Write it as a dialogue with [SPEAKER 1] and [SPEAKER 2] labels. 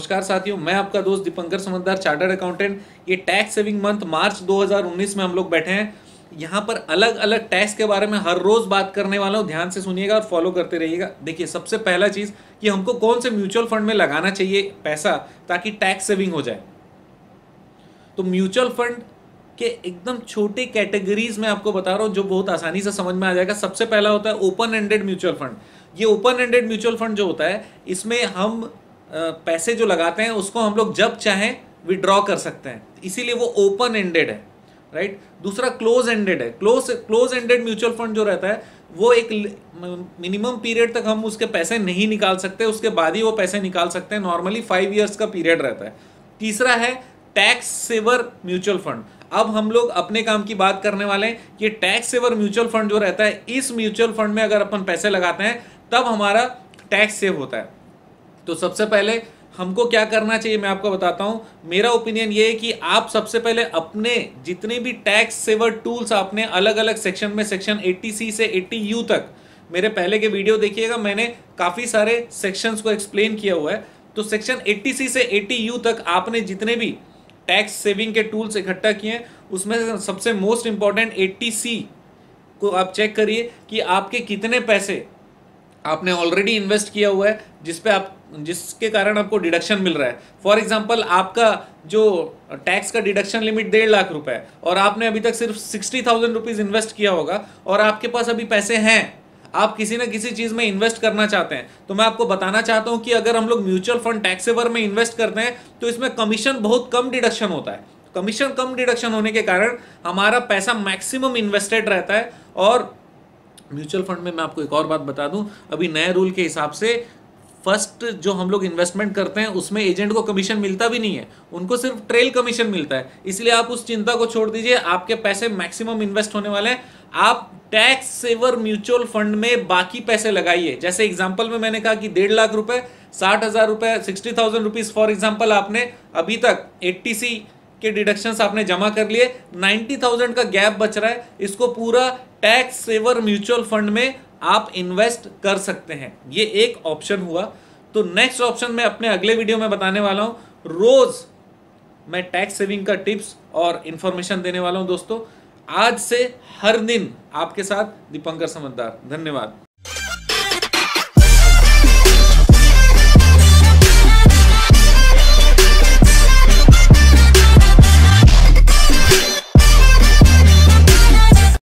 [SPEAKER 1] नमस्कार साथियों मैं आपका दोस्त दीपंकर समझदार चार्टर्ड अकाउंटेंट ये टैक्स सेविंग मंथ मार्च 2019 में हम लोग बैठे हैं यहाँ पर अलग अलग टैक्स के बारे में हर रोज बात करने वाला हूँ ध्यान से सुनिएगा और फॉलो करते रहिएगा देखिए सबसे पहला चीज़ कि हमको कौन से म्यूचुअल फंड में लगाना चाहिए पैसा ताकि टैक्स सेविंग हो जाए तो म्यूचुअल फंड के एकदम छोटे कैटेगरीज में आपको बता रहा हूँ जो बहुत आसानी से समझ में आ जाएगा सबसे पहला होता है ओपन एंडेड म्यूचुअल फंड ये ओपन एंडेड म्यूचुअल फंड जो होता है इसमें हम पैसे जो लगाते हैं उसको हम लोग जब चाहें विड्रॉ कर सकते हैं इसीलिए वो ओपन एंडेड है राइट right? दूसरा क्लोज एंडेड है close close ended mutual fund जो रहता है वो एक मिनिमम पीरियड तक हम उसके पैसे नहीं निकाल सकते उसके बाद ही वो पैसे निकाल सकते हैं नॉर्मली फाइव ईयर्स का पीरियड रहता है तीसरा है टैक्स सेवर म्यूचुअल फंड अब हम लोग अपने काम की बात करने वाले हैं कि टैक्स सेवर म्यूचुअल फंड जो रहता है इस म्यूचुअल फंड में अगर अपन पैसे लगाते हैं तब हमारा टैक्स सेव होता है तो सबसे पहले हमको क्या करना चाहिए मैं आपको बताता हूं मेरा ओपिनियन ये है कि आप सबसे पहले अपने जितने भी टैक्स सेवर टूल्स आपने अलग अलग सेक्शन में सेक्शन सी से यू तक मेरे पहले के वीडियो देखिएगा मैंने काफ़ी सारे सेक्शंस को एक्सप्लेन किया हुआ है तो सेक्शन सी से यू तक आपने जितने भी टैक्स सेविंग के टूल्स इकट्ठा किए हैं उसमें सबसे मोस्ट एट्टी सी को आप चेक करिए कि आपके कितने पैसे आपने ऑलरेडी इन्वेस्ट किया हुआ है जिस पे आप जिसके कारण आपको डिडक्शन मिल रहा है फॉर एग्जांपल आपका जो टैक्स का डिडक्शन लिमिट डेढ़ लाख रुपए है और आपने अभी तक सिर्फ सिक्सटी थाउजेंड रुपीज़ इन्वेस्ट किया होगा और आपके पास अभी पैसे हैं आप किसी ना किसी चीज़ में इन्वेस्ट करना चाहते हैं तो मैं आपको बताना चाहता हूँ कि अगर हम लोग म्यूचुअल फंड टैक्सेवर में इन्वेस्ट करते हैं तो इसमें कमीशन बहुत कम डिडक्शन होता है कमीशन कम डिडक्शन होने के कारण हमारा पैसा मैक्सिमम इन्वेस्टेड रहता है और म्यूचुअल फंड में मैं आपको एक और बात बता दूं अभी नए रूल के हिसाब से फर्स्ट जो हम लोग इन्वेस्टमेंट करते हैं उसमें एजेंट को कमीशन मिलता भी नहीं है उनको सिर्फ ट्रेल कमीशन मिलता है इसलिए आप उस चिंता को छोड़ दीजिए आपके पैसे मैक्सिमम इन्वेस्ट होने वाले हैं आप टैक्स सेवर म्यूचुअल फंड में बाकी पैसे लगाइए जैसे एग्जाम्पल में मैंने कहा कि डेढ़ लाख रुपए साठ हजार रुपए sixty thousand rupees for example आपने अभी तक एट्टी सी के डिडक्शंस आपने जमा कर लिए 90,000 का गैप बच रहा है इसको पूरा टैक्स सेवर म्यूचुअल फंड में आप इन्वेस्ट कर सकते हैं ये एक ऑप्शन हुआ तो नेक्स्ट ऑप्शन मैं अपने अगले वीडियो में बताने वाला हूँ रोज मैं टैक्स सेविंग का टिप्स और इन्फॉर्मेशन देने वाला हूँ दोस्तों आज से हर दिन आपके साथ दीपंकर समझदार धन्यवाद